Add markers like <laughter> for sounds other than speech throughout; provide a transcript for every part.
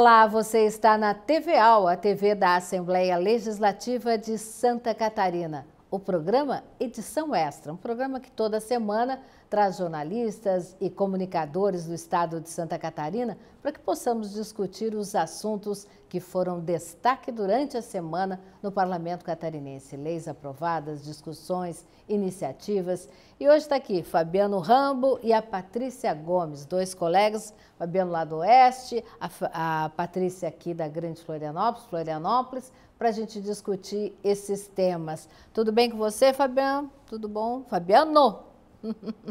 Olá, você está na TVAL, a TV da Assembleia Legislativa de Santa Catarina. O programa Edição Extra, um programa que toda semana traz jornalistas e comunicadores do estado de Santa Catarina para que possamos discutir os assuntos que foram destaque durante a semana no Parlamento Catarinense. Leis aprovadas, discussões, iniciativas. E hoje está aqui Fabiano Rambo e a Patrícia Gomes, dois colegas, Fabiano lá do Oeste, a, a Patrícia aqui da Grande Florianópolis, Florianópolis, para a gente discutir esses temas. Tudo bem com você, Fabiano? Tudo bom? Fabiano? <laughs>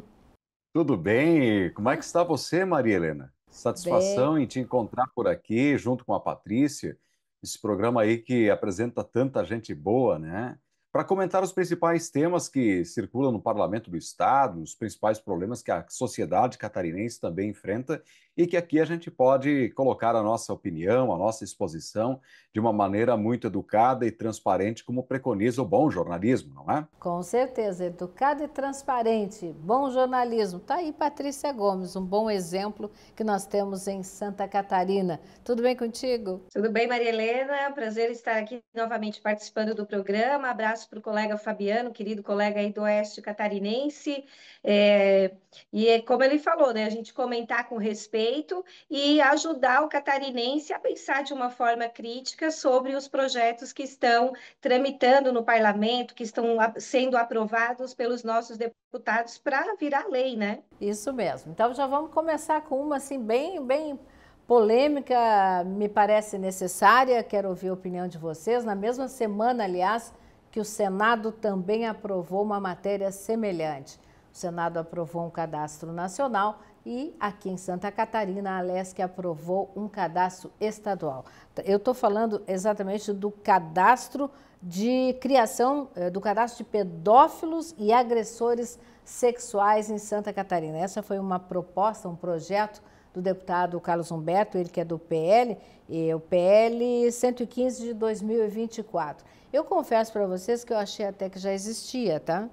Tudo bem? Como é que está você, Maria Helena? Satisfação bem... em te encontrar por aqui, junto com a Patrícia. Esse programa aí que apresenta tanta gente boa, né? para comentar os principais temas que circulam no Parlamento do Estado, os principais problemas que a sociedade catarinense também enfrenta e que aqui a gente pode colocar a nossa opinião, a nossa exposição de uma maneira muito educada e transparente, como preconiza o bom jornalismo, não é? Com certeza, educada e transparente, bom jornalismo. Está aí Patrícia Gomes, um bom exemplo que nós temos em Santa Catarina. Tudo bem contigo? Tudo bem, Maria Helena. É prazer estar aqui novamente participando do programa. Abraço abraço para o colega Fabiano, querido colega aí do Oeste Catarinense. É, e é como ele falou, né? A gente comentar com respeito e ajudar o catarinense a pensar de uma forma crítica sobre os projetos que estão tramitando no parlamento, que estão sendo aprovados pelos nossos deputados para virar lei, né? Isso mesmo. Então já vamos começar com uma assim bem, bem polêmica me parece necessária, quero ouvir a opinião de vocês. Na mesma semana, aliás, que o Senado também aprovou uma matéria semelhante. O Senado aprovou um cadastro nacional e aqui em Santa Catarina, a LESC aprovou um cadastro estadual. Eu estou falando exatamente do cadastro de criação, eh, do cadastro de pedófilos e agressores sexuais em Santa Catarina. Essa foi uma proposta, um projeto do deputado Carlos Humberto, ele que é do PL, e o PL 115 de 2024. Eu confesso para vocês que eu achei até que já existia, tá?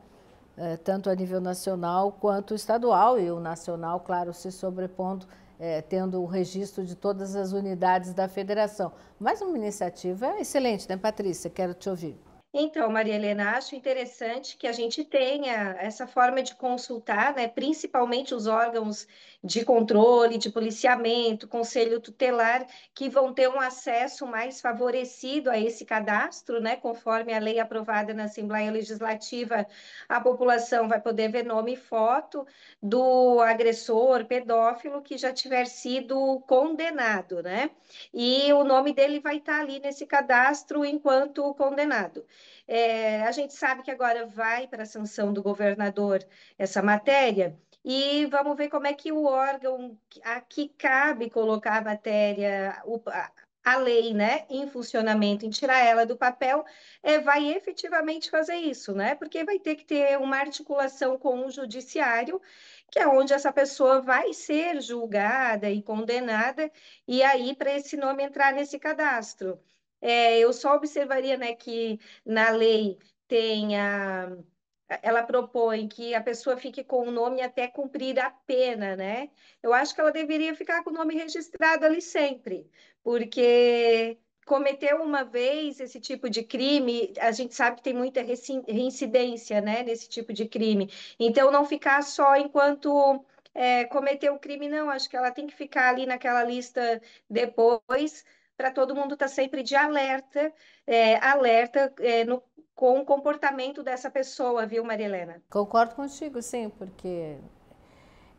É, tanto a nível nacional quanto estadual, e o nacional, claro, se sobrepondo, é, tendo o registro de todas as unidades da federação. Mas uma iniciativa excelente, né, Patrícia? Quero te ouvir. Então, Maria Helena, acho interessante que a gente tenha essa forma de consultar, né, principalmente os órgãos de controle, de policiamento, conselho tutelar, que vão ter um acesso mais favorecido a esse cadastro, né? Conforme a lei aprovada na Assembleia Legislativa, a população vai poder ver nome e foto do agressor pedófilo que já tiver sido condenado, né? E o nome dele vai estar ali nesse cadastro enquanto condenado. É, a gente sabe que agora vai para a sanção do governador essa matéria, e vamos ver como é que o órgão a que cabe colocar a matéria, a lei, né, em funcionamento, em tirar ela do papel, é, vai efetivamente fazer isso, né? Porque vai ter que ter uma articulação com o judiciário, que é onde essa pessoa vai ser julgada e condenada, e aí para esse nome entrar nesse cadastro. É, eu só observaria, né, que na lei tem a ela propõe que a pessoa fique com o nome até cumprir a pena, né? Eu acho que ela deveria ficar com o nome registrado ali sempre, porque cometeu uma vez esse tipo de crime, a gente sabe que tem muita reincidência, né, nesse tipo de crime. Então não ficar só enquanto é, cometeu o crime, não. Acho que ela tem que ficar ali naquela lista depois para todo mundo estar tá sempre de alerta, é, alerta é, no, com o comportamento dessa pessoa, viu, Marilena? Concordo contigo, sim, porque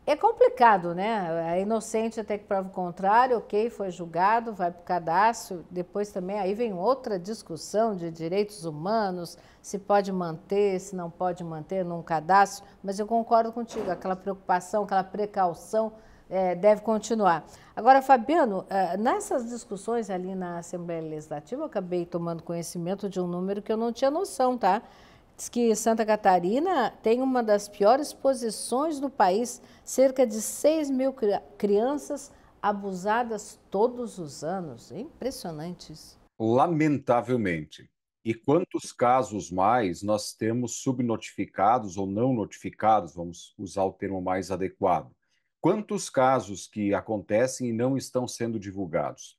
é complicado, né? É inocente até que prova o contrário, ok, foi julgado, vai para o cadastro. Depois também aí vem outra discussão de direitos humanos, se pode manter, se não pode manter num cadastro. Mas eu concordo contigo, aquela preocupação, aquela precaução é, deve continuar. Agora, Fabiano, é, nessas discussões ali na Assembleia Legislativa, eu acabei tomando conhecimento de um número que eu não tinha noção, tá? Diz que Santa Catarina tem uma das piores posições do país, cerca de 6 mil crianças abusadas todos os anos. É impressionante isso. Lamentavelmente. E quantos casos mais nós temos subnotificados ou não notificados, vamos usar o termo mais adequado? quantos casos que acontecem e não estão sendo divulgados.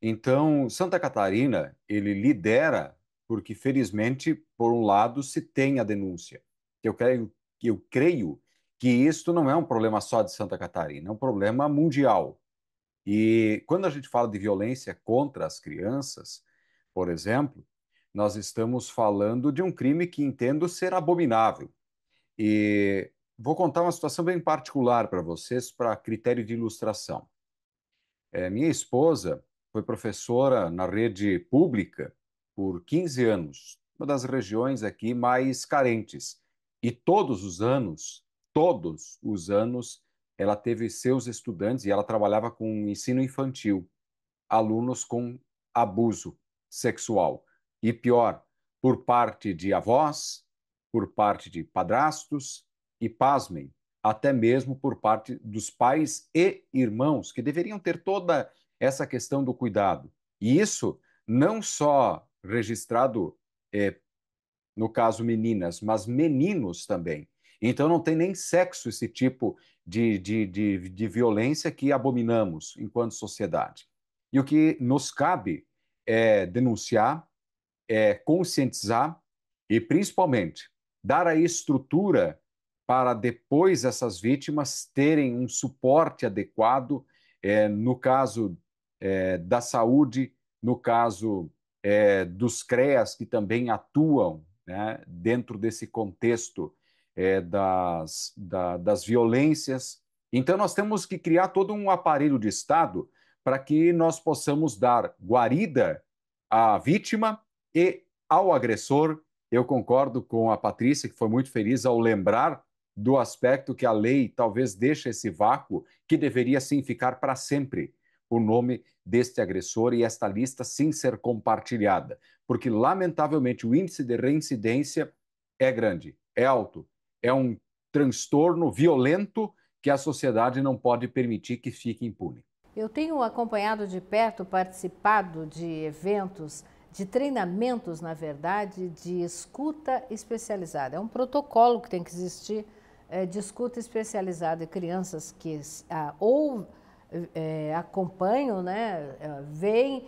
Então, Santa Catarina, ele lidera, porque felizmente, por um lado, se tem a denúncia. Eu creio, eu creio que isto não é um problema só de Santa Catarina, é um problema mundial. E quando a gente fala de violência contra as crianças, por exemplo, nós estamos falando de um crime que entendo ser abominável. E Vou contar uma situação bem particular para vocês, para critério de ilustração. É, minha esposa foi professora na rede pública por 15 anos, uma das regiões aqui mais carentes. E todos os anos, todos os anos, ela teve seus estudantes e ela trabalhava com ensino infantil, alunos com abuso sexual. E pior, por parte de avós, por parte de padrastos, e, pasmem, até mesmo por parte dos pais e irmãos, que deveriam ter toda essa questão do cuidado. E isso não só registrado, é, no caso meninas, mas meninos também. Então não tem nem sexo esse tipo de, de, de, de violência que abominamos enquanto sociedade. E o que nos cabe é denunciar, é conscientizar e, principalmente, dar a estrutura para depois essas vítimas terem um suporte adequado, é, no caso é, da saúde, no caso é, dos CREAS, que também atuam né, dentro desse contexto é, das, da, das violências. Então, nós temos que criar todo um aparelho de Estado para que nós possamos dar guarida à vítima e ao agressor. Eu concordo com a Patrícia, que foi muito feliz ao lembrar do aspecto que a lei talvez deixa esse vácuo que deveria sim ficar para sempre o nome deste agressor e esta lista sim ser compartilhada, porque lamentavelmente o índice de reincidência é grande, é alto, é um transtorno violento que a sociedade não pode permitir que fique impune. Eu tenho acompanhado de perto, participado de eventos, de treinamentos, na verdade, de escuta especializada. É um protocolo que tem que existir é, de escuta especializada, crianças que ou é, acompanham, né, é, veem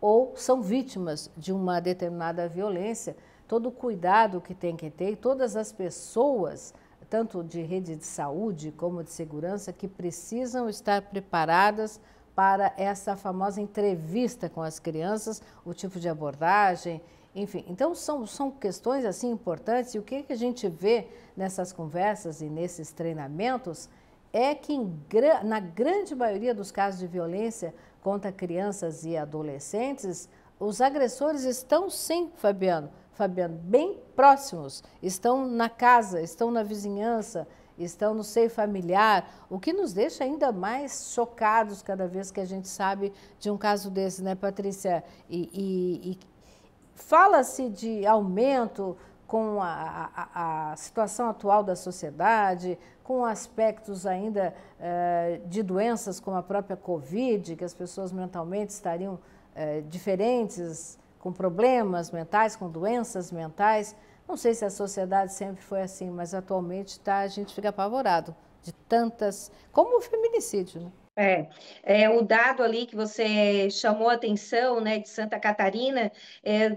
ou são vítimas de uma determinada violência, todo o cuidado que tem que ter, todas as pessoas, tanto de rede de saúde como de segurança, que precisam estar preparadas para essa famosa entrevista com as crianças, o tipo de abordagem enfim, então são, são questões assim importantes e o que, que a gente vê nessas conversas e nesses treinamentos é que em, na grande maioria dos casos de violência contra crianças e adolescentes, os agressores estão sim, Fabiano, Fabiano, bem próximos, estão na casa, estão na vizinhança, estão no seio familiar, o que nos deixa ainda mais chocados cada vez que a gente sabe de um caso desse, né, Patrícia? E, e, Fala-se de aumento com a, a, a, situação atual da sociedade, com aspectos ainda eh, de doenças como a própria Covid, que as pessoas mentalmente estariam eh, diferentes, com problemas mentais, com doenças mentais. Não sei se a sociedade sempre foi assim, mas atualmente tá, a gente fica apavorado de tantas. como o feminicídio, né? É, é, o dado ali que você chamou a atenção, né, de Santa Catarina, é,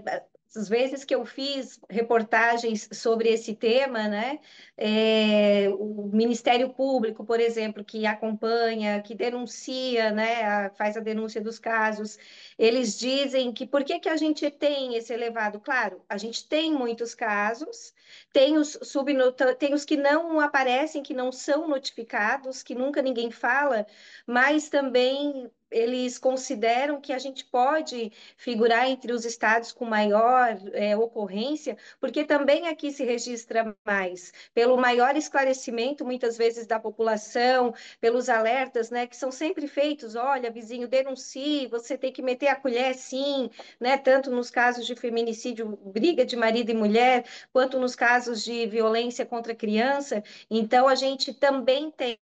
as vezes que eu fiz reportagens sobre esse tema, né, é, o Ministério Público, por exemplo, que acompanha, que denuncia, né, a, faz a denúncia dos casos, eles dizem que por que, que a gente tem esse elevado? Claro, a gente tem muitos casos, tem os, subnota, tem os que não aparecem, que não são notificados, que nunca ninguém fala, mas também eles consideram que a gente pode figurar entre os estados com maior é, ocorrência, porque também aqui se registra mais, pelo maior esclarecimento, muitas vezes, da população, pelos alertas, né, que são sempre feitos, olha, vizinho, denuncie, você tem que meter a colher, sim, né, tanto nos casos de feminicídio, briga de marido e mulher, quanto nos casos de violência contra criança, então a gente também tem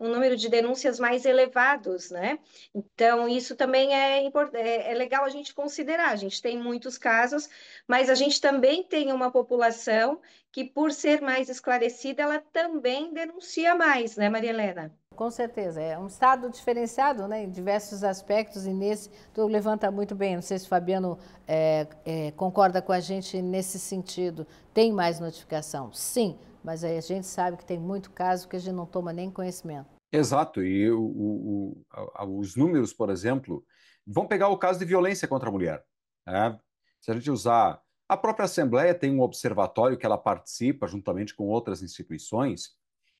um número de denúncias mais elevados, né, então, isso também é, é, é, legal a gente considerar. A gente tem muitos casos, mas a gente também tem uma população que, por ser mais esclarecida, ela também denuncia mais, né, Maria Helena? Com certeza, é um estado diferenciado né, em diversos aspectos e nesse tu levanta muito bem, não sei se o Fabiano é, é, concorda com a gente nesse sentido, tem mais notificação? Sim, mas aí a gente sabe que tem muito caso que a gente não toma nem conhecimento. Exato, e o, o, o, os números, por exemplo, vão pegar o caso de violência contra a mulher. Né? Se a gente usar. A própria Assembleia tem um observatório que ela participa, juntamente com outras instituições,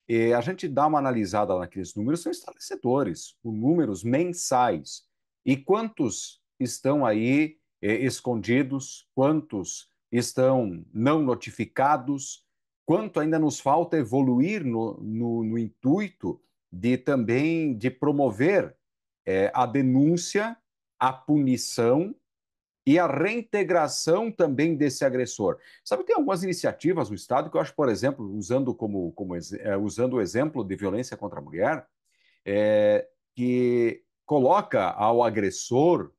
e a gente dá uma analisada naqueles números, são estabelecedores, os números mensais. E quantos estão aí eh, escondidos, quantos estão não notificados, quanto ainda nos falta evoluir no, no, no intuito de também de promover é, a denúncia, a punição e a reintegração também desse agressor. Sabe, tem algumas iniciativas no Estado que eu acho, por exemplo, usando, como, como, é, usando o exemplo de violência contra a mulher, é, que coloca ao agressor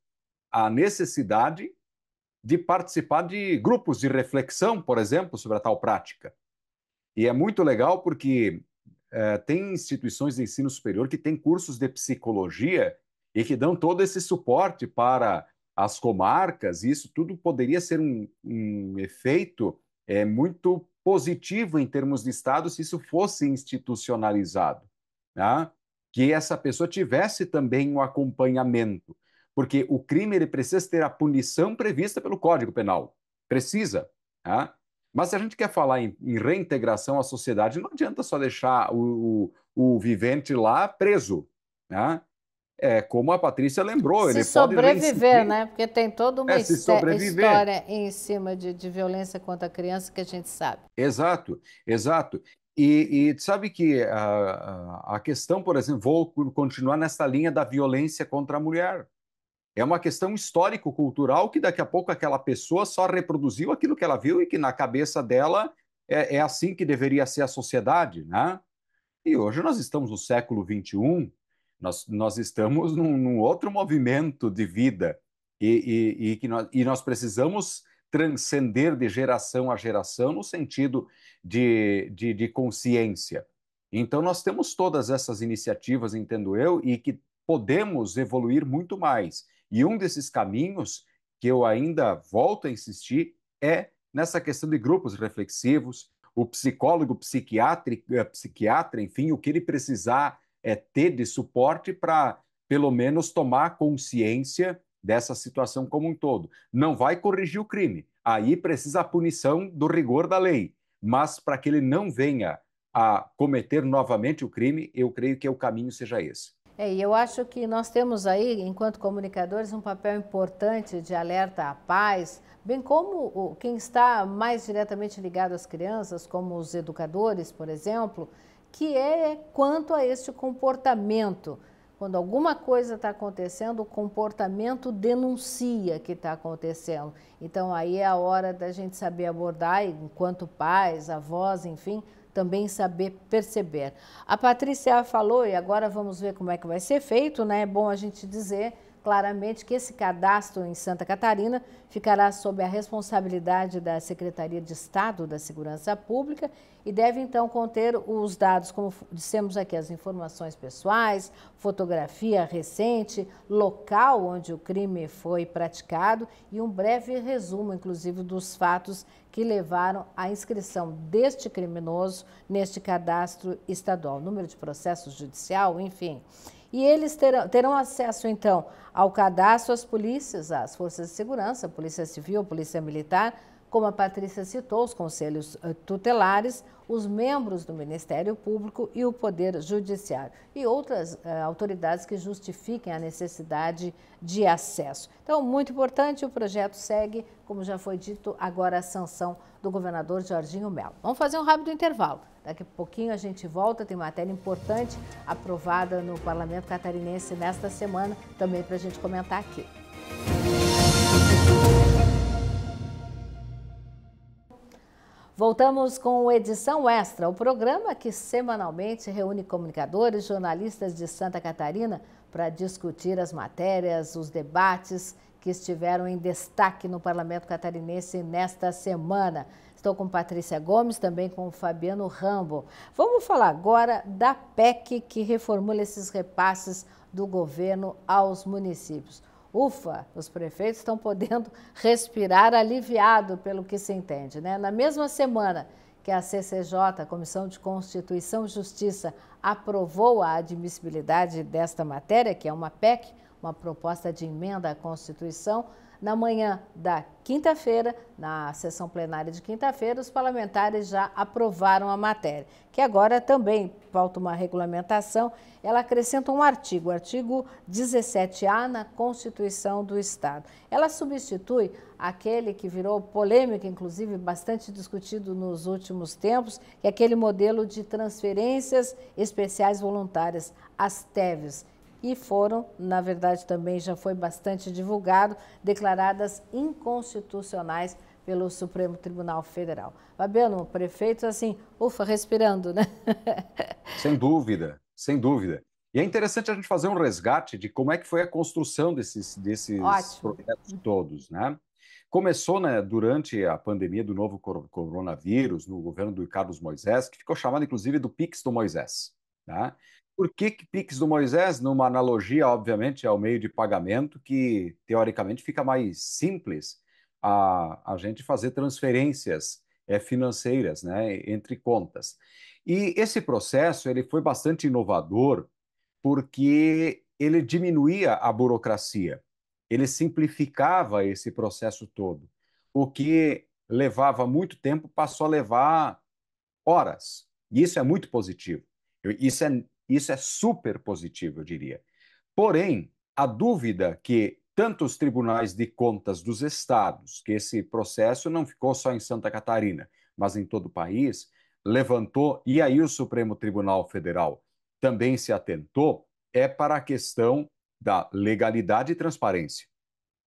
a necessidade de participar de grupos de reflexão, por exemplo, sobre a tal prática. E é muito legal porque eh, tem instituições de ensino superior que têm cursos de psicologia e que dão todo esse suporte para as comarcas, e isso tudo poderia ser um, um efeito é, muito positivo em termos de Estado se isso fosse institucionalizado, né? que essa pessoa tivesse também um acompanhamento, porque o crime ele precisa ter a punição prevista pelo Código Penal, precisa, né? Mas se a gente quer falar em, em reintegração à sociedade, não adianta só deixar o, o, o vivente lá preso, né? É, como a Patrícia lembrou, se ele sobreviver, né? Porque tem toda uma é, história em cima de, de, violência contra a criança que a gente sabe. Exato, exato. E, e sabe que a, a questão, por exemplo, vou continuar nessa linha da violência contra a mulher. É uma questão histórico-cultural que daqui a pouco aquela pessoa só reproduziu aquilo que ela viu e que na cabeça dela é, é assim que deveria ser a sociedade, né? E hoje nós estamos no século XXI, nós, nós estamos num, num outro movimento de vida e, e, e que nós, e nós precisamos transcender de geração a geração no sentido de, de, de, consciência. Então, nós temos todas essas iniciativas, entendo eu, e que podemos evoluir muito mais. E um desses caminhos que eu ainda volto a insistir é nessa questão de grupos reflexivos, o psicólogo, psiquiatra, eh, psiquiatra enfim, o que ele precisar é ter de suporte para, pelo menos, tomar consciência dessa situação como um todo. Não vai corrigir o crime, aí precisa a punição do rigor da lei, mas para que ele não venha a cometer novamente o crime, eu creio que é o caminho seja esse. É, e eu acho que nós temos aí, enquanto comunicadores, um papel importante de alerta à paz, bem como quem está mais diretamente ligado às crianças, como os educadores, por exemplo, que é quanto a este comportamento. Quando alguma coisa está acontecendo, o comportamento denuncia que está acontecendo. Então aí é a hora da gente saber abordar, enquanto pais, avós, enfim, também saber perceber. A Patrícia falou, e agora vamos ver como é que vai ser feito, né? É bom a gente dizer claramente que esse cadastro em Santa Catarina ficará sob a responsabilidade da Secretaria de Estado da Segurança Pública e deve então conter os dados, como dissemos aqui, as informações pessoais, fotografia recente, local onde o crime foi praticado e um breve resumo, inclusive, dos fatos que levaram à inscrição deste criminoso neste cadastro estadual, número de processos judicial, enfim. E eles terão, terão acesso, então, ao cadastro às polícias, às forças de segurança, Polícia Civil, Polícia Militar, como a Patrícia citou, os conselhos eh, tutelares, os membros do Ministério Público e o Poder Judiciário e outras eh, autoridades que justifiquem a necessidade de acesso. Então, muito importante, o projeto segue, como já foi dito, agora a sanção do governador Jorginho Melo. Vamos fazer um rápido intervalo. Daqui a pouquinho a gente volta, tem matéria importante aprovada no Parlamento Catarinense nesta semana, também para a gente comentar aqui. Voltamos com o Edição Extra, o programa que semanalmente reúne comunicadores, jornalistas de Santa Catarina para discutir as matérias, os debates que estiveram em destaque no Parlamento Catarinense nesta semana. Estou com Patrícia Gomes, também com Fabiano Rambo. Vamos falar agora da PEC que reformula esses repasses do governo aos municípios. Ufa, os prefeitos estão podendo <laughs> respirar aliviado, pelo que se entende. Né? Na mesma semana que a CCJ, a Comissão de Constituição e Justiça, aprovou a admissibilidade desta matéria, que é uma PEC, uma proposta de emenda à Constituição, na manhã da quinta-feira, na sessão plenária de quinta-feira, os parlamentares já aprovaram a matéria, que agora também falta uma regulamentação. Ela acrescenta um artigo, artigo 17A na Constituição do Estado. Ela substitui aquele que virou polêmica, inclusive bastante discutido nos últimos tempos, que é aquele modelo de transferências especiais voluntárias, as TEVs e foram, na verdade também já foi bastante divulgado, declaradas inconstitucionais pelo Supremo Tribunal Federal. Fabiano, o prefeito assim, ufa, respirando, né? <laughs> Sem dúvida, sem dúvida. E é interessante a gente fazer um resgate de como é que foi a construção desses, desses projetos todos, né? Começou né, durante a pandemia do novo coronavírus, no governo do Carlos Moisés, que ficou chamado inclusive do Pix do Moisés. Né? Por que, que Pix do Moisés, numa analogia, obviamente, ao meio de pagamento, que teoricamente fica mais simples a, a gente fazer transferências é, financeiras né, entre contas. E esse processo ele foi bastante inovador porque ele diminuía a burocracia, ele simplificava esse processo todo, o que levava muito tempo passou a levar horas. E isso é muito positivo. Isso é isso é super positivo, eu diria. Porém, a dúvida que tanto os tribunais de contas dos estados, que esse processo não ficou só em Santa Catarina, mas em todo o país, levantou, e aí o Supremo Tribunal Federal também se atentou, é para a questão da legalidade e transparência.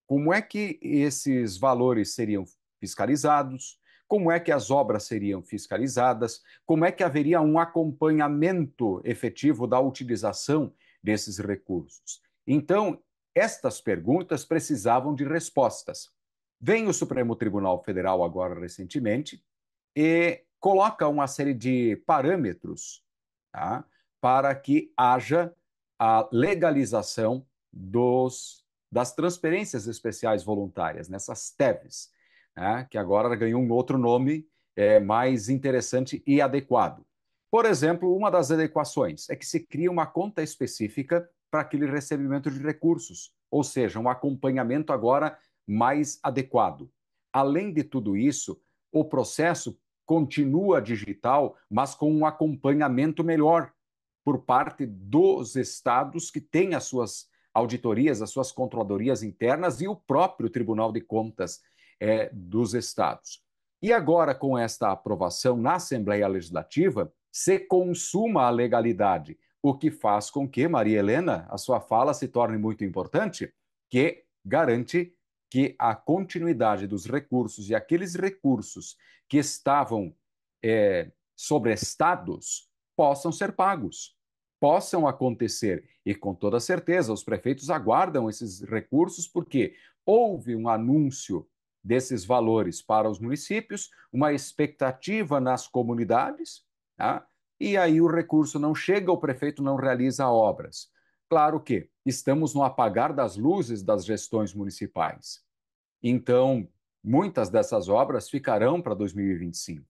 Como é que esses valores seriam fiscalizados? como é que as obras seriam fiscalizadas, como é que haveria um acompanhamento efetivo da utilização desses recursos. Então, estas perguntas precisavam de respostas. Vem o Supremo Tribunal Federal agora recentemente e coloca uma série de parâmetros tá, para que haja a legalização dos, das transferências especiais voluntárias, nessas TEVs né, que agora ganhou um outro nome é, mais interessante e adequado. Por exemplo, uma das adequações é que se cria uma conta específica para aquele recebimento de recursos, ou seja, um acompanhamento agora mais adequado. Além de tudo isso, o processo continua digital, mas com um acompanhamento melhor por parte dos estados que têm as suas auditorias, as suas controladorias internas e o próprio Tribunal de Contas é, dos estados. E agora, com esta aprovação na Assembleia Legislativa, se consuma a legalidade, o que faz com que, Maria Helena, a sua fala se torne muito importante, que garante que a continuidade dos recursos e aqueles recursos que estavam é, sobrestados possam ser pagos, possam acontecer. E com toda certeza, os prefeitos aguardam esses recursos, porque houve um anúncio desses valores para os municípios, uma expectativa nas comunidades, tá? e aí o recurso não chega, o prefeito não realiza obras. Claro que estamos no apagar das luzes das gestões municipais. Então, muitas dessas obras ficarão para 2025.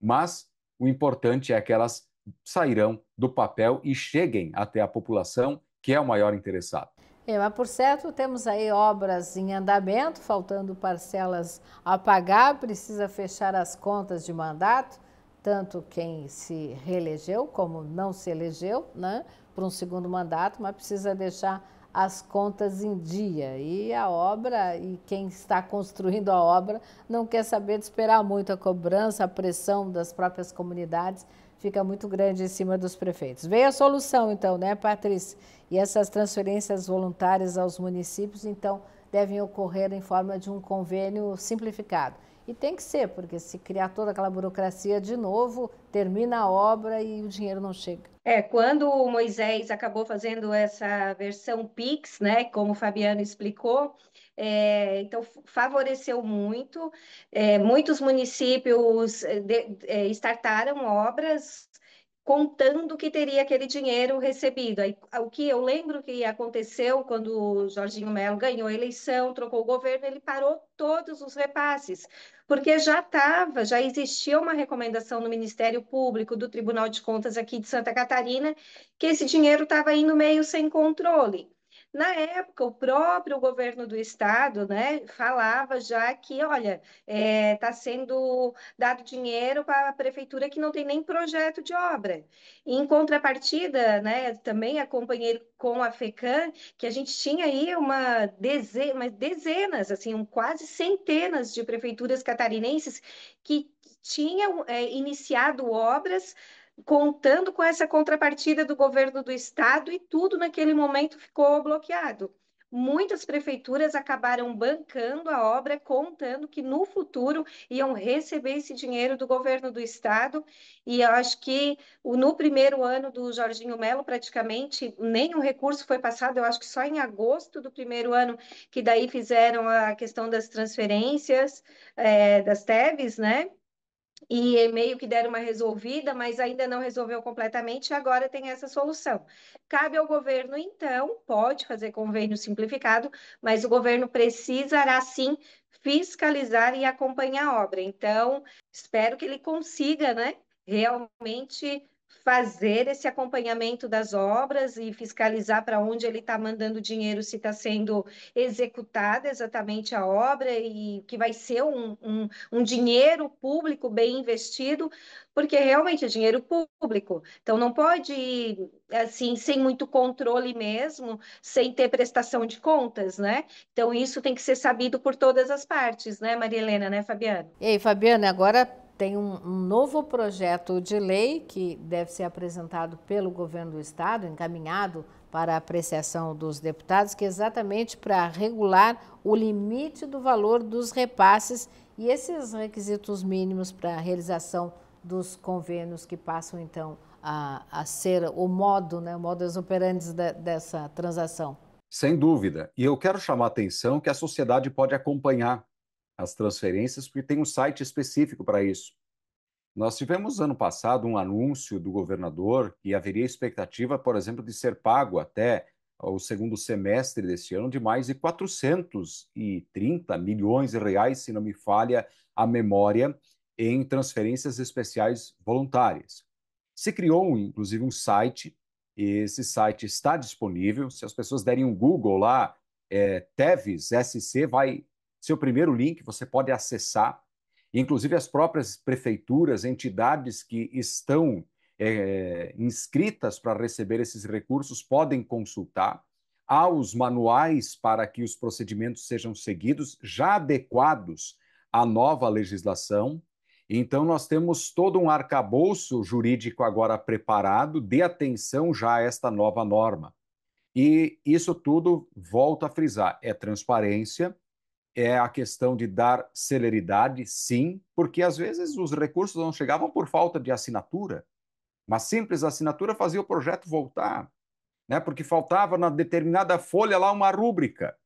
Mas o importante é que elas sairão do papel e cheguem até a população, que é o maior interessado. É, mas, por certo, temos aí obras em andamento, faltando parcelas a pagar, precisa fechar as contas de mandato, tanto quem se reelegeu como não se elegeu, né, para um segundo mandato, mas precisa deixar as contas em dia. E a obra, e quem está construindo a obra, não quer saber de esperar muito a cobrança, a pressão das próprias comunidades fica muito grande em cima dos prefeitos. Veio a solução, então, né, Patrícia? E essas transferências voluntárias aos municípios, então, devem ocorrer em forma de um convênio simplificado. E tem que ser, porque se criar toda aquela burocracia de novo, termina a obra e o dinheiro não chega. É, quando o Moisés acabou fazendo essa versão Pix, né, como o Fabiano explicou, é, então, favoreceu muito. É, muitos municípios eh, de, eh, startaram obras contando que teria aquele dinheiro recebido. Aí, o que eu lembro que aconteceu quando o Jorginho Melo ganhou a eleição, trocou o governo, ele parou todos os repasses, porque já estava, já existia uma recomendação no Ministério Público, do Tribunal de Contas aqui de Santa Catarina, que esse dinheiro estava indo meio sem controle. Na época, o próprio governo do estado né, falava já que, olha, está é, tá sendo dado dinheiro para a prefeitura que não tem nem projeto de obra. Em contrapartida, né, também acompanhei com a FECAM que a gente tinha aí uma dezena, dezenas, assim, um, quase centenas de prefeituras catarinenses que tinham é, iniciado obras contando com essa contrapartida do governo do estado e tudo naquele momento ficou bloqueado. Muitas prefeituras acabaram bancando a obra, contando que no futuro iam receber esse dinheiro do governo do estado. E eu acho que no primeiro ano do Jorginho Melo, praticamente nenhum recurso foi passado. Eu acho que só em agosto do primeiro ano que daí fizeram a questão das transferências é, das TEVs, né? e meio que deram uma resolvida, mas ainda não resolveu completamente, agora tem essa solução. Cabe ao governo, então, pode fazer convênio simplificado, mas o governo precisará sim fiscalizar e acompanhar a obra. Então, espero que ele consiga, né, realmente fazer esse acompanhamento das obras e fiscalizar para onde ele está mandando dinheiro, se está sendo executada exatamente a obra e que vai ser um, um, um dinheiro público bem investido, porque realmente é dinheiro público. Então não pode ir assim sem muito controle mesmo, sem ter prestação de contas, né? Então isso tem que ser sabido por todas as partes, né, Maria Helena, né, Fabiana? E aí, Fabiana, agora tem um, um, novo projeto de lei que deve ser apresentado pelo governo do estado, encaminhado para apreciação dos deputados, que é exatamente para regular o limite do valor dos repasses e esses requisitos mínimos para a realização dos convênios que passam então a, a ser o modo, né, o modo operantes de, dessa transação. Sem dúvida. E eu quero chamar a atenção que a sociedade pode acompanhar as transferências, porque tem um site específico para isso. Nós tivemos ano passado um anúncio do governador que haveria expectativa, por exemplo, de ser pago até o segundo semestre deste ano de mais de 430 milhões de reais, se não me falha a memória, em transferências especiais voluntárias. Se criou, inclusive, um site, esse site está disponível. Se as pessoas derem um Google lá, é, Teves SC, vai seu primeiro link, você pode acessar. Inclusive, as próprias prefeituras, entidades que estão é, inscritas para receber esses recursos podem consultar. Há os manuais para que os procedimentos sejam seguidos, já adequados à nova legislação. Então, nós temos todo um arcabouço jurídico agora preparado, de atenção já a esta nova norma. E isso tudo, volto a frisar, é transparência, é a questão de dar celeridade, sim, porque às vezes os recursos não chegavam por falta de assinatura. mas simples assinatura fazia o projeto voltar, né? porque faltava na determinada folha lá uma rúbrica.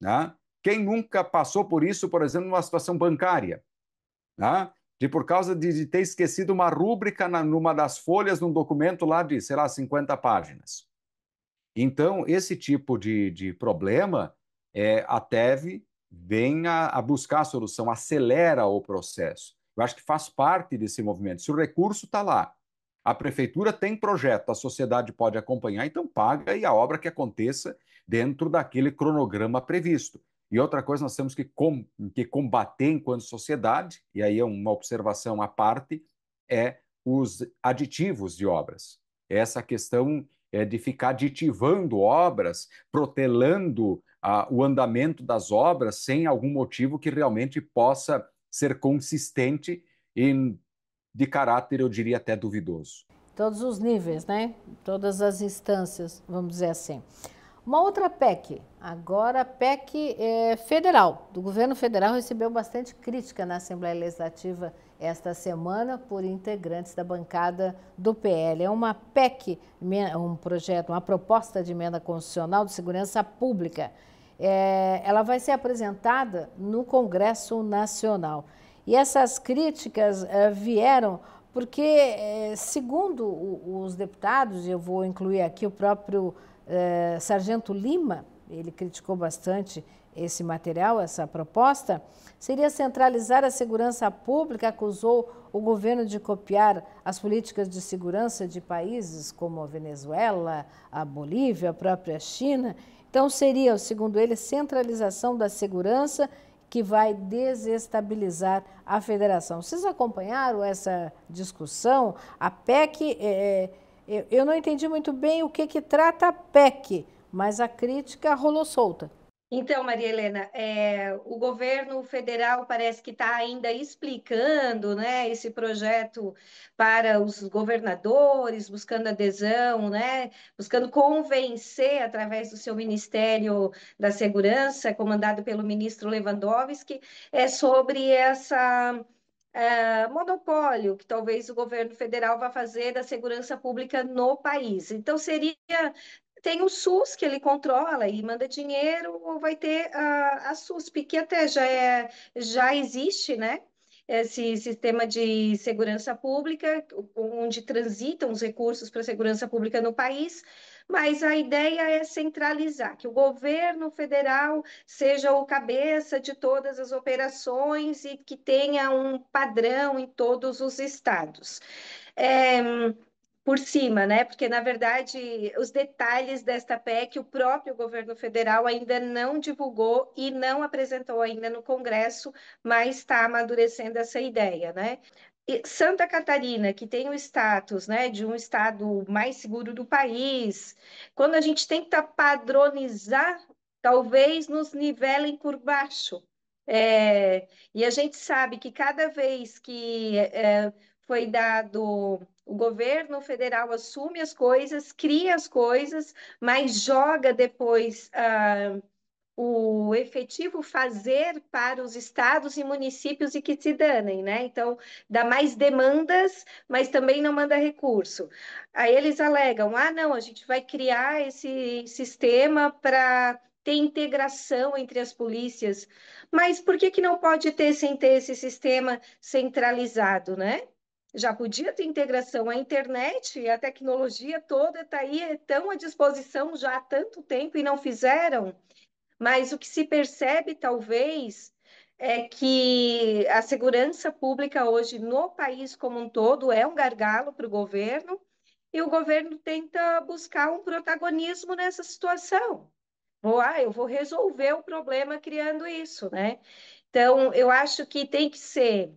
Né? Quem nunca passou por isso, por exemplo, numa situação bancária? Né? De por causa de, de ter esquecido uma rúbrica na, numa das folhas, num documento lá de, sei lá, 50 páginas. Então, esse tipo de, de problema, é, a TEV venha a buscar a solução, acelera o processo. Eu acho que faz parte desse movimento. Se o recurso está lá, a prefeitura tem projeto, a sociedade pode acompanhar, então paga e a obra que aconteça dentro daquele cronograma previsto. E outra coisa nós temos que, com, que combater enquanto sociedade, e aí é uma observação à parte, é os aditivos de obras. Essa questão é de ficar aditivando obras, protelando o andamento das obras sem algum motivo que realmente possa ser consistente e de caráter, eu diria, até duvidoso. Todos os níveis, né? Todas as instâncias, vamos dizer assim. Uma outra PEC, agora a PEC é, federal, do governo federal, recebeu bastante crítica na Assembleia Legislativa esta semana por integrantes da bancada do PL. É uma PEC, um projeto, uma proposta de emenda constitucional de segurança pública é, ela vai ser apresentada no Congresso Nacional. E essas críticas é, vieram porque, é, segundo os deputados, e eu vou incluir aqui o próprio é, Sargento Lima, ele criticou bastante esse material, essa proposta, seria centralizar a segurança pública, acusou o governo de copiar as políticas de segurança de países como a Venezuela, a Bolívia, a própria China então, seria, segundo ele, a centralização da segurança que vai desestabilizar a federação. Vocês acompanharam essa discussão? A PEC, é, é eu não entendi muito bem o que, que trata a PEC, mas a crítica rolou solta. Então, Maria Helena, é, o governo federal parece que está ainda explicando né, esse projeto para os governadores, buscando adesão, né, buscando convencer através do seu Ministério da Segurança, comandado pelo ministro Lewandowski, é sobre essa. Uh, monopólio que talvez o governo federal vá fazer da segurança pública no país. Então, seria tem o SUS, que ele controla e manda dinheiro, ou vai ter a, a SUSP, que até já, é, já existe, né? Esse sistema de segurança pública, onde transitam os recursos para a segurança pública no país, mas a ideia é centralizar, que o governo federal seja o cabeça de todas as operações e que tenha um padrão em todos os estados. É, por cima, né? Porque, na verdade, os detalhes desta PEC o próprio governo federal ainda não divulgou e não apresentou ainda no Congresso, mas está amadurecendo essa ideia, né? Santa Catarina, que tem o status né, de um estado mais seguro do país, quando a gente tenta padronizar, talvez nos nivelem por baixo. É, e a gente sabe que cada vez que é, é foi dado o governo federal assume as coisas, cria as coisas, mas joga depois ah, o efetivo fazer para os estados e municípios e que se danem, né? Então, dá mais demandas, mas também não manda recurso. Aí eles alegam: ah, não, a gente vai criar esse sistema para ter integração entre as polícias. Mas por que, que não pode ter sem ter esse sistema centralizado, né? já podia ter integração. à internet e a tecnologia toda está aí tão à disposição já há tanto tempo e não fizeram. Mas o que se percebe, talvez, é que a segurança pública hoje no país como um todo é um gargalo para o governo e o governo tenta buscar um protagonismo nessa situação. Vou, ah, eu vou resolver o problema criando isso, né? Então, eu acho que tem que ser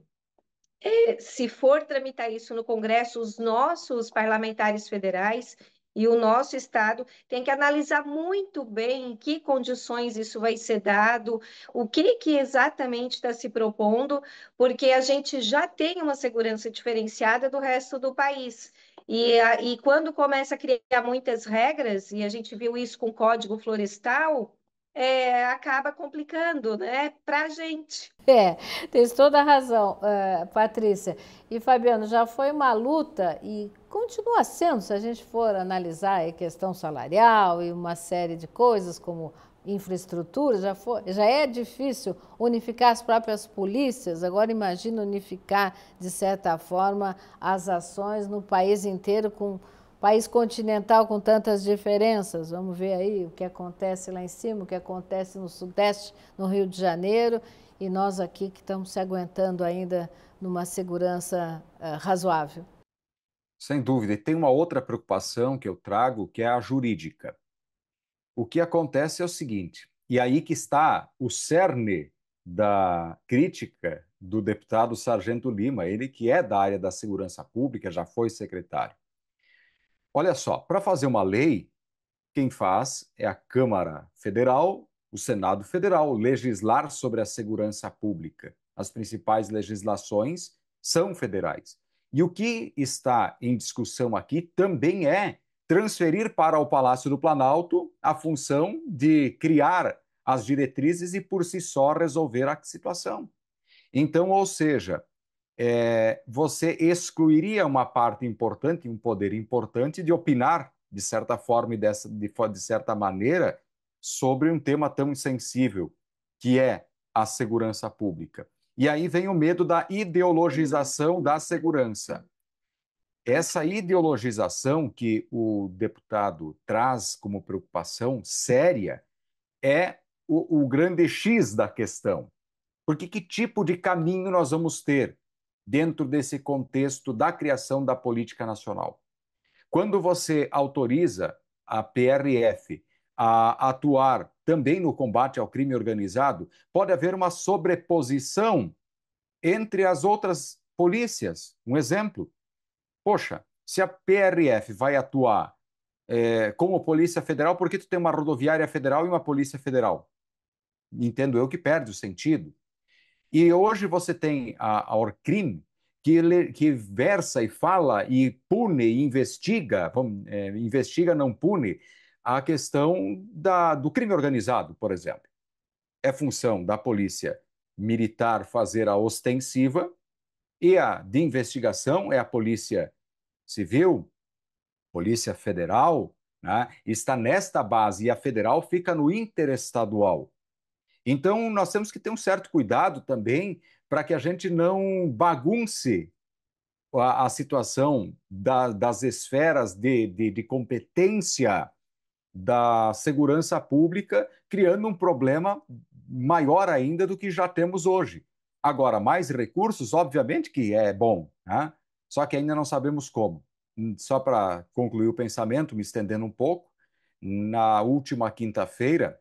se for tramitar isso no Congresso, os nossos parlamentares federais e o nosso Estado tem que analisar muito bem em que condições isso vai ser dado, o que, que exatamente está se propondo, porque a gente já tem uma segurança diferenciada do resto do país. E, e quando começa a criar muitas regras, e a gente viu isso com o Código Florestal, é, acaba complicando, né, para a gente. É, tens toda a razão, uh, Patrícia. E Fabiano, já foi uma luta e continua sendo, se a gente for analisar a questão salarial e uma série de coisas como infraestrutura, já, foi, já é difícil unificar as próprias polícias, agora imagina unificar, de certa forma, as ações no país inteiro com País continental com tantas diferenças. Vamos ver aí o que acontece lá em cima, o que acontece no Sudeste, no Rio de Janeiro, e nós aqui que estamos se aguentando ainda numa segurança uh, razoável. Sem dúvida. E tem uma outra preocupação que eu trago, que é a jurídica. O que acontece é o seguinte, e aí que está o cerne da crítica do deputado Sargento Lima, ele que é da área da segurança pública, já foi secretário. Olha só, para fazer uma lei, quem faz é a Câmara Federal, o Senado Federal, legislar sobre a segurança pública. As principais legislações são federais. E o que está em discussão aqui também é transferir para o Palácio do Planalto a função de criar as diretrizes e, por si só, resolver a situação. Então, ou seja, é, você excluiria uma parte importante, um poder importante de opinar, de certa forma e dessa, de, de certa maneira, sobre um tema tão sensível que é a segurança pública. E aí vem o medo da ideologização da segurança. Essa ideologização que o deputado traz como preocupação séria é o, o grande X da questão. Porque que tipo de caminho nós vamos ter? dentro desse contexto da criação da política nacional. Quando você autoriza a PRF a atuar também no combate ao crime organizado, pode haver uma sobreposição entre as outras polícias. Um exemplo: poxa, se a PRF vai atuar é, como polícia federal, por que tu tem uma rodoviária federal e uma polícia federal? Entendo eu que perde o sentido. E hoje você tem a, a Orcrim, que, que versa e fala e pune e investiga, é, investiga, não pune, a questão da, do crime organizado, por exemplo. É função da polícia militar fazer a ostensiva e a de investigação é a polícia civil, polícia federal, né? está nesta base e a federal fica no interestadual. Então, nós temos que ter um certo cuidado também para que a gente não bagunce a, a situação da, das esferas de, de, de competência da segurança pública, criando um problema maior ainda do que já temos hoje. Agora, mais recursos, obviamente que é bom, né? só que ainda não sabemos como. Só para concluir o pensamento, me estendendo um pouco, na última quinta-feira,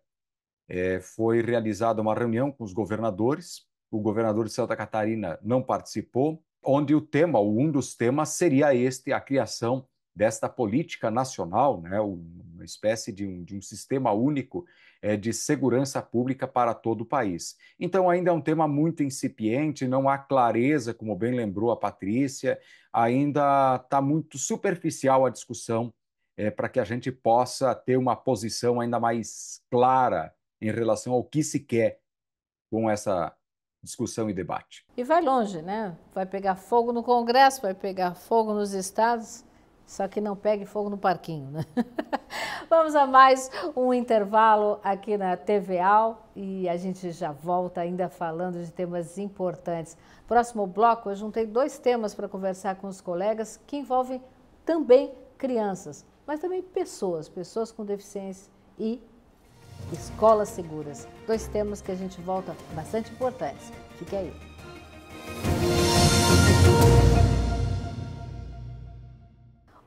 é, foi realizada uma reunião com os governadores. O governador de Santa Catarina não participou, onde o tema, um dos temas, seria este, a criação desta política nacional, né, uma espécie de um, de um sistema único é, de segurança pública para todo o país. Então, ainda é um tema muito incipiente, não há clareza, como bem lembrou a Patrícia, ainda está muito superficial a discussão é, para que a gente possa ter uma posição ainda mais clara em relação ao que se quer com essa discussão e debate. E vai longe, né? Vai pegar fogo no Congresso, vai pegar fogo nos estados, só que não pegue fogo no parquinho, né? <laughs> Vamos a mais um intervalo aqui na TVAL e a gente já volta ainda falando de temas importantes. Próximo bloco, eu juntei dois temas para conversar com os colegas que envolvem também crianças, mas também pessoas, pessoas com deficiência e escolas seguras. Dois temas que a gente volta bastante importantes. Fique aí.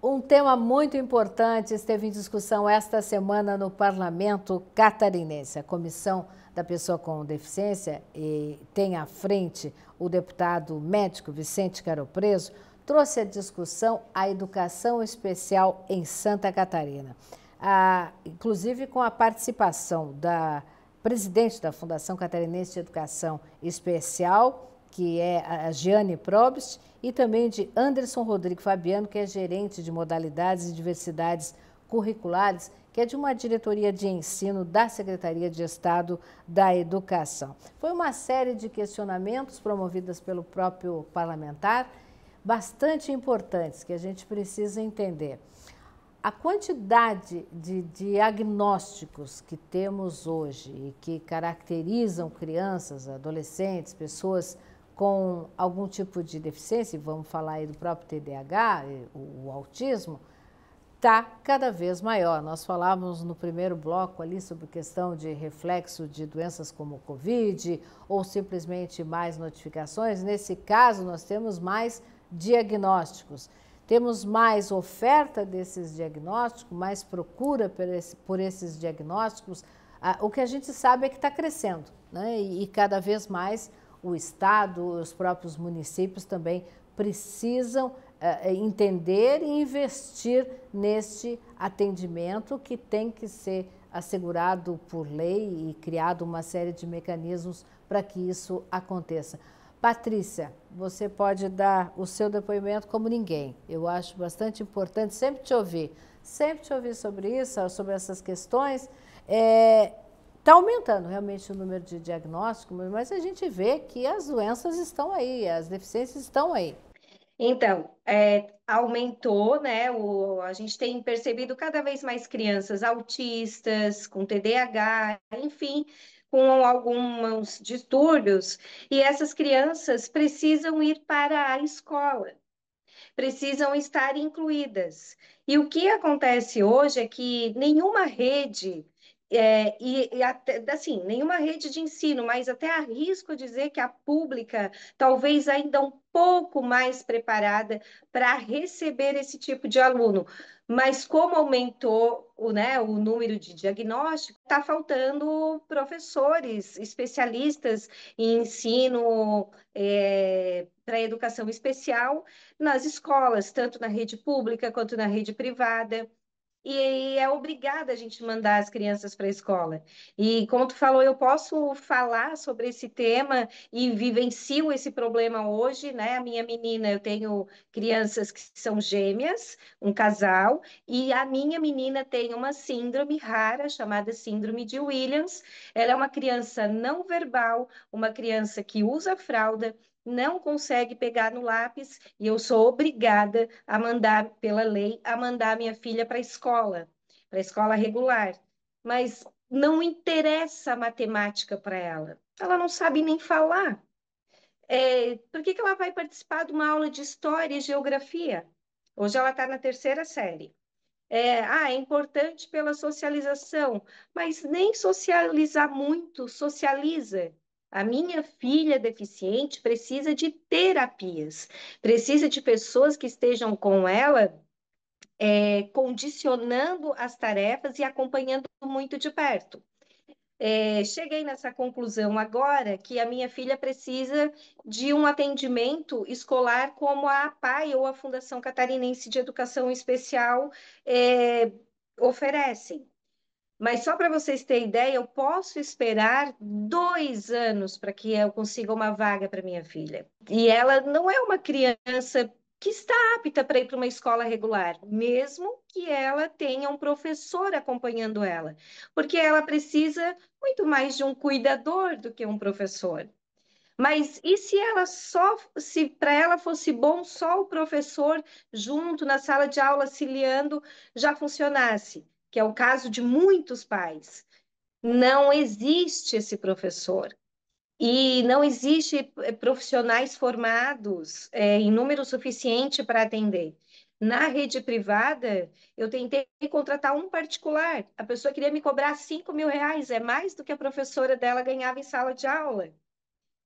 Um tema muito importante esteve em discussão esta semana no parlamento catarinense. A comissão da pessoa com deficiência e tem à frente o deputado médico Vicente Caropreso trouxe à discussão a educação especial em Santa Catarina inclusive com a participação da presidente da Fundação Catarinense de Educação Especial, que é a Giane Probst, e também de Anderson Rodrigo Fabiano, que é gerente de modalidades e diversidades curriculares, que é de uma diretoria de ensino da Secretaria de Estado da Educação. Foi uma série de questionamentos promovidas pelo próprio parlamentar, bastante importantes, que a gente precisa entender a quantidade de diagnósticos que temos hoje e que caracterizam crianças, adolescentes, pessoas com algum tipo de deficiência, vamos falar aí do próprio TDAH, o, o autismo, está cada vez maior. Nós falávamos no primeiro bloco ali sobre questão de reflexo de doenças como o Covid ou simplesmente mais notificações. Nesse caso, nós temos mais diagnósticos. Temos mais oferta desses diagnósticos, mais procura por, esse, por esses diagnósticos. Ah, o que a gente sabe é que está crescendo, né? E, e cada vez mais o Estado, os próprios municípios também precisam eh, eh, entender e investir neste atendimento que tem que ser assegurado por lei e criado uma série de mecanismos para que isso aconteça. Patrícia, você pode dar o seu depoimento como ninguém. Eu acho bastante importante sempre te ouvir. Sempre te ouvir sobre isso, sobre essas questões. Está é, tá aumentando realmente o número de diagnósticos, mas a gente vê que as doenças estão aí, as deficiências estão aí. Então, é, aumentou, né? O, a gente tem percebido cada vez mais crianças autistas, com TDAH, enfim, com alguns distúrbios, e essas crianças precisam ir para a escola, precisam estar incluídas. E o que acontece hoje é que nenhuma rede é, e, e, até, assim, nenhuma rede de ensino, mas até arrisco dizer que a pública talvez ainda um pouco mais preparada para receber esse tipo de aluno mas como aumentou o, né, o número de diagnósticos, está faltando professores, especialistas em ensino é, eh, para educação especial nas escolas, tanto na rede pública quanto na rede privada e é obrigada a gente mandar as crianças para a escola. E como tu falou, eu posso falar sobre esse tema e vivencio esse problema hoje, né? A minha menina, eu tenho crianças que são gêmeas, um casal, e a minha menina tem uma síndrome rara chamada síndrome de Williams. Ela é uma criança não verbal, uma criança que usa fralda, não consegue pegar no lápis e eu sou obrigada a mandar, pela lei, a mandar minha filha para a escola, para a escola regular. Mas não interessa a matemática para ela, ela não sabe nem falar. É, por que, que ela vai participar de uma aula de história e geografia? Hoje ela está na terceira série. É, ah, é importante pela socialização, mas nem socializar muito socializa. A minha filha deficiente precisa de terapias, precisa de pessoas que estejam com ela, é, condicionando as tarefas e acompanhando muito de perto. É, cheguei nessa conclusão agora que a minha filha precisa de um atendimento escolar como a APAI ou a Fundação Catarinense de Educação Especial é, oferecem. Mas só para vocês terem ideia, eu posso esperar dois anos para que eu consiga uma vaga para minha filha. E ela não é uma criança que está apta para ir para uma escola regular, mesmo que ela tenha um professor acompanhando ela, porque ela precisa muito mais de um cuidador do que um professor. Mas e se ela só se para ela fosse bom só o professor junto na sala de aula auxiliando já funcionasse? que é o caso de muitos pais. Não existe esse professor. E não existe eh, profissionais formados é, em número suficiente para atender. Na rede privada, eu tentei contratar um particular. A pessoa queria me cobrar 5 mil reais, é mais do que a professora dela ganhava em sala de aula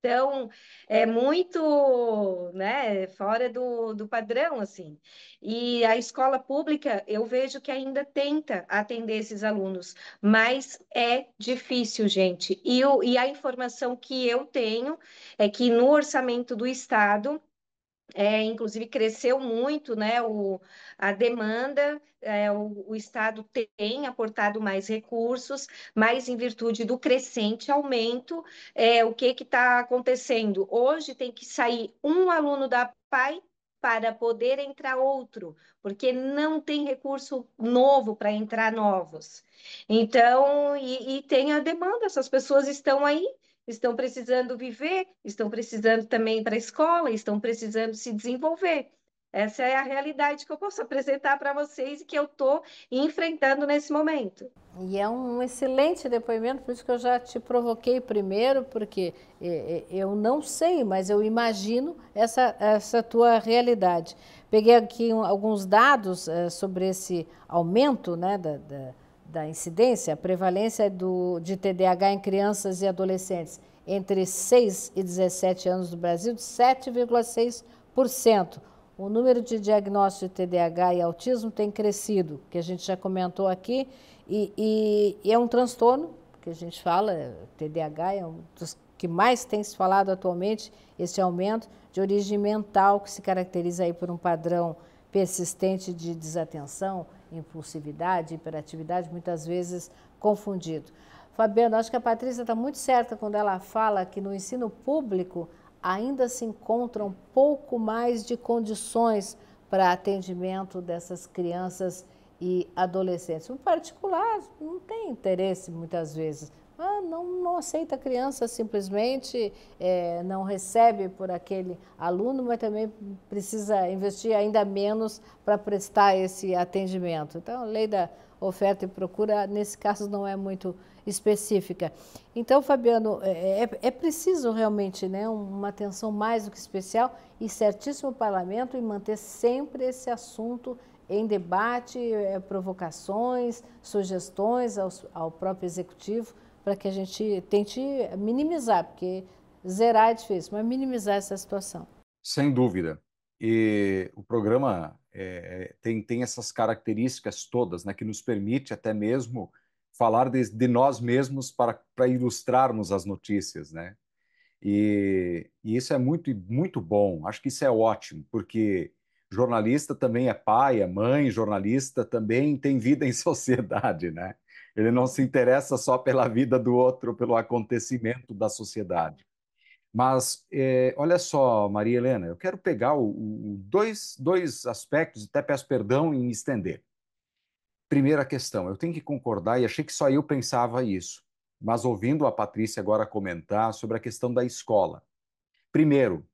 então é muito, né, fora do, do padrão, assim. E a escola pública, eu vejo que ainda tenta atender esses alunos, mas é difícil, gente. E, o, e a informação que eu tenho é que no orçamento do Estado, é, inclusive cresceu muito né, o, a demanda, é, o, o, Estado tem aportado mais recursos, mas em virtude do crescente aumento, é, o que está acontecendo? Hoje tem que sair um aluno da PAI para poder entrar outro, porque não tem recurso novo para entrar novos. Então, e, e tem a demanda, essas pessoas estão aí estão precisando viver, estão precisando também ir para a escola, estão precisando se desenvolver. Essa é a realidade que eu posso apresentar para vocês e que eu estou enfrentando nesse momento. E é um excelente depoimento, por isso que eu já te provoquei primeiro, porque é, é, eu não sei, mas eu imagino essa, essa tua realidade. Peguei aqui alguns dados é, sobre esse aumento né, da, da da incidência, a prevalência do, de TDAH em crianças e adolescentes entre 6 e 17 anos no Brasil de 7,6%. O número de diagnósticos de TDAH e autismo tem crescido, que a gente já comentou aqui, e, e, e é um transtorno que a gente fala, TDAH é um dos que mais tem se falado atualmente, esse aumento de origem mental que se caracteriza aí por um padrão persistente de desatenção, impulsividade, hiperatividade, muitas vezes confundido. Fabiana, acho que a Patrícia está muito certa quando ela fala que no ensino público ainda se encontram um pouco mais de condições para atendimento dessas crianças e adolescentes. O particular não tem interesse, muitas vezes, ah, não, não aceita a criança simplesmente, é, não recebe por aquele aluno, mas também precisa investir ainda menos para prestar esse atendimento. Então, a lei da oferta e procura, nesse caso, não é muito específica. Então, Fabiano, é, é, é preciso realmente né, uma atenção mais do que especial e certíssimo o parlamento e manter sempre esse assunto em debate, é, provocações, sugestões ao próprio executivo para que a gente tente minimizar, porque zerar é difícil, mas minimizar essa situação. Sem dúvida. E o programa é, tem, tem essas características todas, né, que nos permite até mesmo falar de, de nós mesmos para, para ilustrarmos as notícias, né? E, e, isso é muito, muito bom, acho que isso é ótimo, porque jornalista também é pai, é mãe, jornalista também tem vida em <laughs> sociedade, né? Ele não se interessa só pela vida do outro, pelo acontecimento da sociedade. Mas eh, olha só, Maria Helena, eu quero pegar o, o, dois, dois aspectos, até peço perdão em estender. Primeira questão, eu tenho que concordar, e achei que só eu pensava isso, mas ouvindo a Patrícia agora comentar sobre a questão da escola. Primeiro,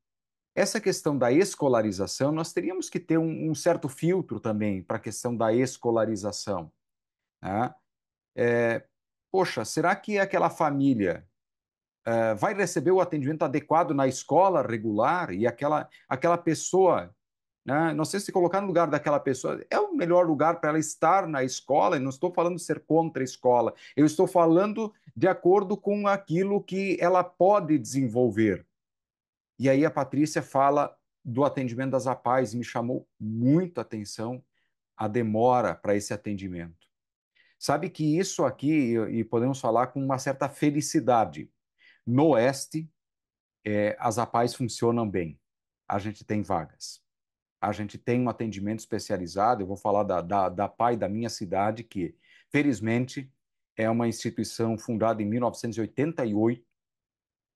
essa questão da escolarização, nós teríamos que ter um, um certo filtro também para a questão da escolarização. Né? é, poxa, será que aquela família é, vai receber o atendimento adequado na escola regular e aquela, aquela pessoa, né, não sei se colocar no lugar daquela pessoa, é o melhor lugar para ela estar na escola, e não estou falando ser contra a escola, eu estou falando de acordo com aquilo que ela pode desenvolver. E aí a Patrícia fala do atendimento das APAES e me chamou muito a atenção a demora para esse atendimento. Sabe que isso aqui, e podemos falar com uma certa felicidade, no Oeste, é, as APAES funcionam bem. A gente tem vagas. A gente tem um atendimento especializado. Eu vou falar da, da, da PAI da minha cidade, que, felizmente, é uma instituição fundada em 1988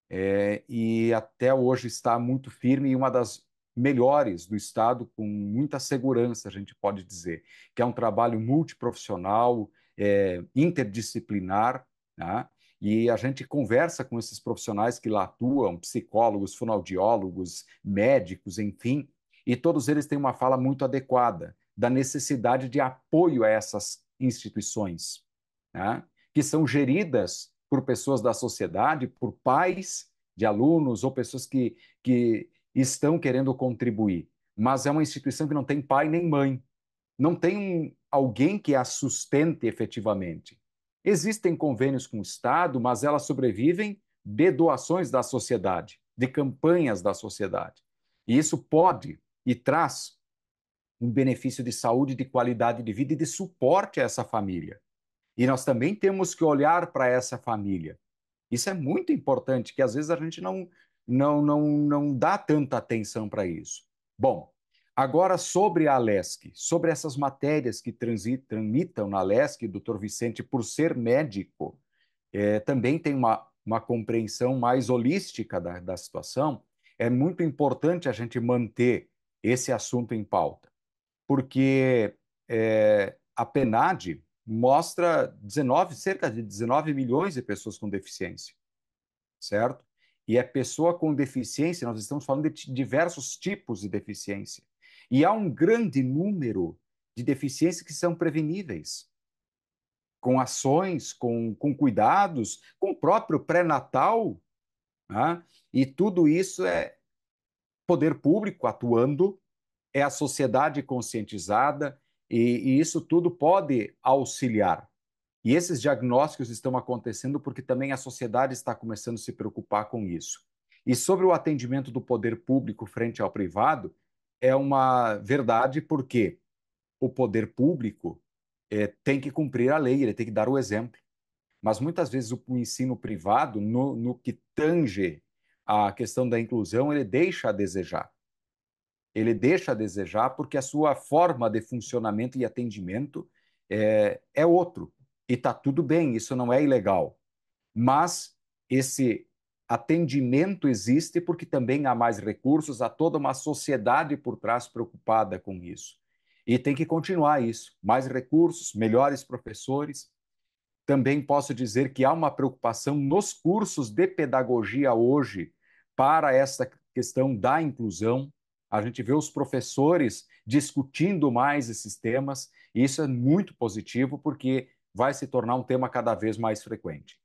é, e até hoje está muito firme e uma das melhores do Estado, com muita segurança, a gente pode dizer, que é um trabalho multiprofissional, é, interdisciplinar, né? e a gente conversa com esses profissionais que lá atuam, psicólogos, fonoaudiólogos, médicos, enfim, e todos eles têm uma fala muito adequada da necessidade de apoio a essas instituições, né? que são geridas por pessoas da sociedade, por pais de alunos ou pessoas que, que estão querendo contribuir. Mas é uma instituição que não tem pai nem mãe, não tem alguém que a sustente efetivamente. Existem convênios com o Estado, mas elas sobrevivem de doações da sociedade, de campanhas da sociedade. E isso pode e traz um benefício de saúde, de qualidade de vida e de suporte a essa família. E nós também temos que olhar para essa família. Isso é muito importante, que às vezes a gente não, não, não, não dá tanta atenção para isso. Bom, Agora, sobre a Alesc, sobre essas matérias que transitam na Alesc, doutor Vicente, por ser médico, é, também tem uma, uma compreensão mais holística da, da situação. É muito importante a gente manter esse assunto em pauta, porque é, a PENAD mostra 19, cerca de 19 milhões de pessoas com deficiência, certo? E a é pessoa com deficiência, nós estamos falando de diversos tipos de deficiência. E há um grande número de deficiências que são preveníveis com ações, com, com cuidados, com o próprio pré-natal. Né? E tudo isso é poder público atuando, é a sociedade conscientizada, e, e isso tudo pode auxiliar. E esses diagnósticos estão acontecendo porque também a sociedade está começando a se preocupar com isso. E sobre o atendimento do poder público frente ao privado, é uma verdade porque o poder público é, tem que cumprir a lei, ele tem que dar o exemplo. Mas muitas vezes o, ensino privado, no, no que tange a questão da inclusão, ele deixa a desejar. Ele deixa a desejar porque a sua forma de funcionamento e atendimento é, é outro. E está tudo bem, isso não é ilegal. Mas esse atendimento existe porque também há mais recursos, há toda uma sociedade por trás preocupada com isso. E tem que continuar isso. Mais recursos, melhores professores. Também posso dizer que há uma preocupação nos cursos de pedagogia hoje para essa questão da inclusão. A gente vê os professores discutindo mais esses temas, e isso é muito positivo, porque vai se tornar um tema cada vez mais frequente.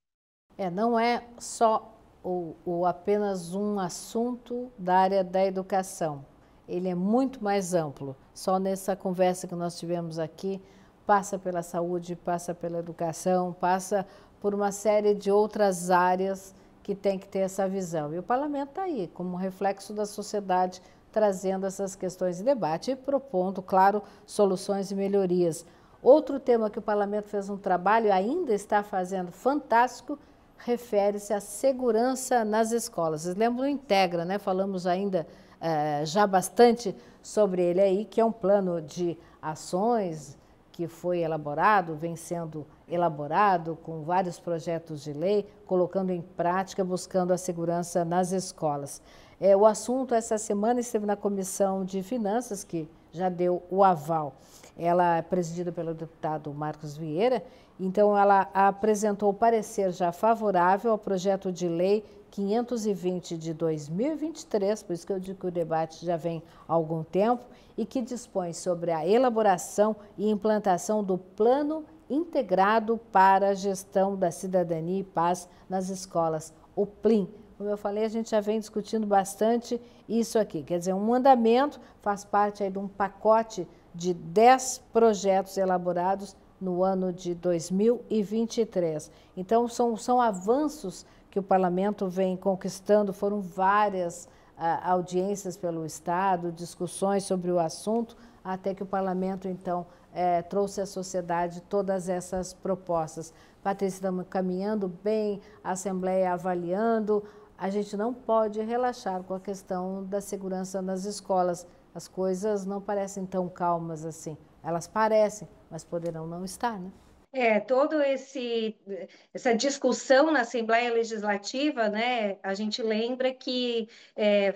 É, não é só ou, ou apenas um assunto da área da educação. Ele é muito mais amplo. Só nessa conversa que nós tivemos aqui, passa pela saúde, passa pela educação, passa por uma série de outras áreas que tem que ter essa visão. E o parlamento está aí, como reflexo da sociedade, trazendo essas questões de debate e propondo, claro, soluções e melhorias. Outro tema que o parlamento fez um trabalho, ainda está fazendo fantástico, refere-se à segurança nas escolas. Vocês lembram do Integra, né? Falamos ainda eh, já bastante sobre ele aí, que é um plano de ações que foi elaborado, vem sendo elaborado com vários projetos de lei, colocando em prática, buscando a segurança nas escolas. É, o assunto essa semana esteve na Comissão de Finanças, que já deu o aval. Ela é presidida pelo deputado Marcos Vieira, então ela apresentou parecer já favorável ao projeto de lei 520 de 2023, por isso que eu digo que o debate já vem há algum tempo, e que dispõe sobre a elaboração e implantação do Plano Integrado para a Gestão da Cidadania e Paz nas Escolas, o PLIM. Como eu falei, a gente já vem discutindo bastante isso aqui. Quer dizer, um andamento faz parte aí de um pacote de 10 projetos elaborados no ano de 2023. Então, são, são avanços que o parlamento vem conquistando, foram várias ah, audiências pelo Estado, discussões sobre o assunto, até que o parlamento, então, eh, trouxe à sociedade todas essas propostas. Patrícia, estamos caminhando bem, a Assembleia avaliando, a gente não pode relaxar com a questão da segurança nas escolas as coisas não parecem tão calmas assim. Elas parecem, mas poderão não estar, né? É, todo esse essa discussão na Assembleia Legislativa, né? A gente lembra que é,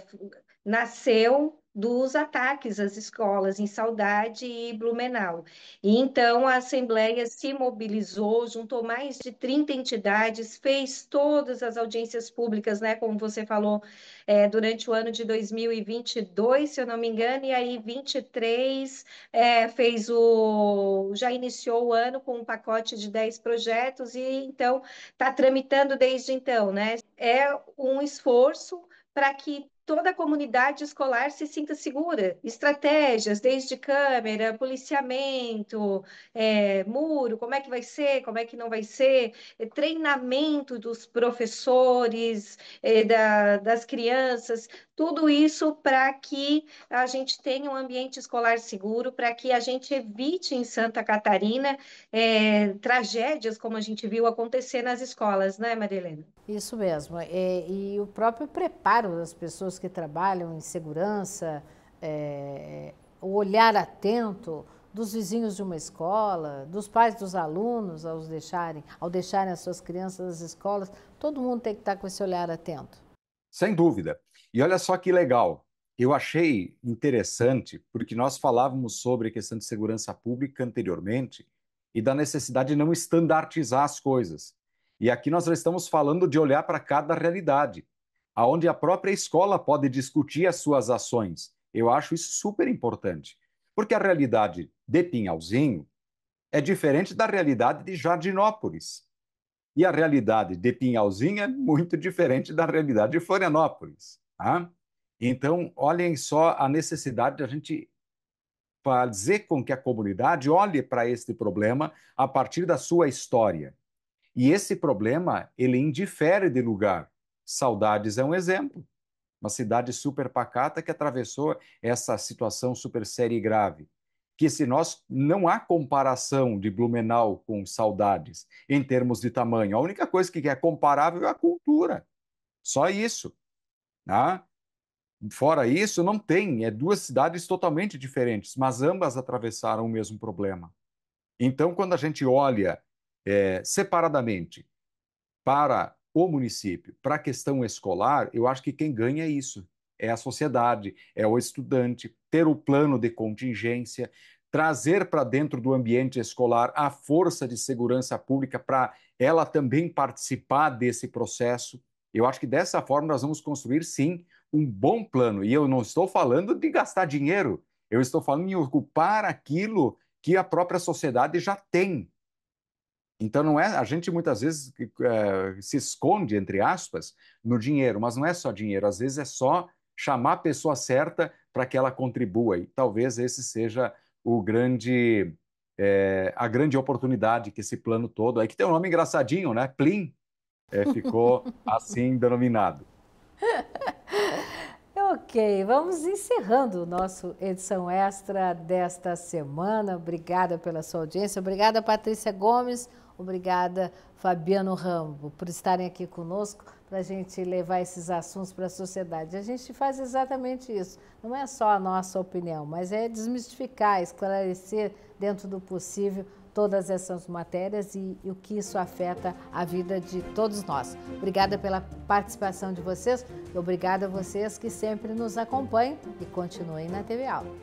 nasceu dos ataques às escolas em Saudade e Blumenau. E então a Assembleia se mobilizou, juntou mais de 30 entidades, fez todas as audiências públicas, né, como você falou, é, durante o ano de 2022, se eu não me engano, e aí 23 é, eh, fez o já iniciou o ano com um pacote de 10 projetos e então está tramitando desde então, né? É um esforço para que toda a comunidade escolar se sinta segura. Estratégias, desde câmera, policiamento, é, muro, como é que vai ser, como é que não vai ser, é, treinamento dos professores, é, da, das crianças, tudo isso para que a gente tenha um ambiente escolar seguro, para que a gente evite em Santa Catarina é, tragédias como a gente viu acontecer nas escolas, né, Marilena? Isso mesmo. É, e o próprio preparo das pessoas pessoas que trabalham em segurança, é, o olhar atento dos vizinhos de uma escola, dos pais dos alunos ao deixarem, ao deixarem as suas crianças nas escolas, todo mundo tem que estar com esse olhar atento. Sem dúvida. E olha só que legal. Eu achei interessante porque nós falávamos sobre a questão de segurança pública anteriormente e da necessidade de não estandartizar as coisas. E aqui nós estamos falando de olhar para cada realidade aonde a própria escola pode discutir as suas ações. Eu acho isso super importante, porque a realidade de Pinhalzinho é diferente da realidade de Jardinópolis. E a realidade de Pinhalzinho é muito diferente da realidade de Florianópolis. Tá? Então, olhem só a necessidade de a gente fazer com que a comunidade olhe para este problema a partir da sua história. E esse problema, ele indifere de lugar. Saudades é um exemplo. Uma cidade super pacata que atravessou essa situação super séria e grave. Que se nós não há comparação de Blumenau com Saudades em termos de tamanho, a única coisa que é comparável é a cultura. Só isso. Né? Fora isso, não tem. É duas cidades totalmente diferentes, mas ambas atravessaram o mesmo problema. Então, quando a gente olha é, separadamente para o município. Para a questão escolar, eu acho que quem ganha é isso: é a sociedade, é o estudante, ter o plano de contingência, trazer para dentro do ambiente escolar a força de segurança pública para ela também participar desse processo. Eu acho que dessa forma nós vamos construir, sim, um bom plano. E eu não estou falando de gastar dinheiro, eu estou falando em ocupar aquilo que a própria sociedade já tem então não é a gente muitas vezes é, se esconde entre aspas no dinheiro, mas não é só dinheiro. Às vezes é só chamar a pessoa certa para que ela contribua e talvez esse seja o grande é, a grande oportunidade que esse plano todo aí que tem um nome engraçadinho, né? Plim é, ficou <laughs> assim denominado. <laughs> Ok, vamos encerrando o nosso edição extra desta semana. Obrigada pela sua audiência. Obrigada, Patrícia Gomes. Obrigada, Fabiano Rambo, por estarem aqui conosco para a gente levar esses assuntos para a sociedade. A gente faz exatamente isso. Não é só a nossa opinião, mas é desmistificar, esclarecer dentro do possível todas essas matérias e, e o que isso afeta a vida de todos nós. Obrigada pela participação de vocês e obrigada a vocês que sempre nos acompanham e continuem na TV Aula.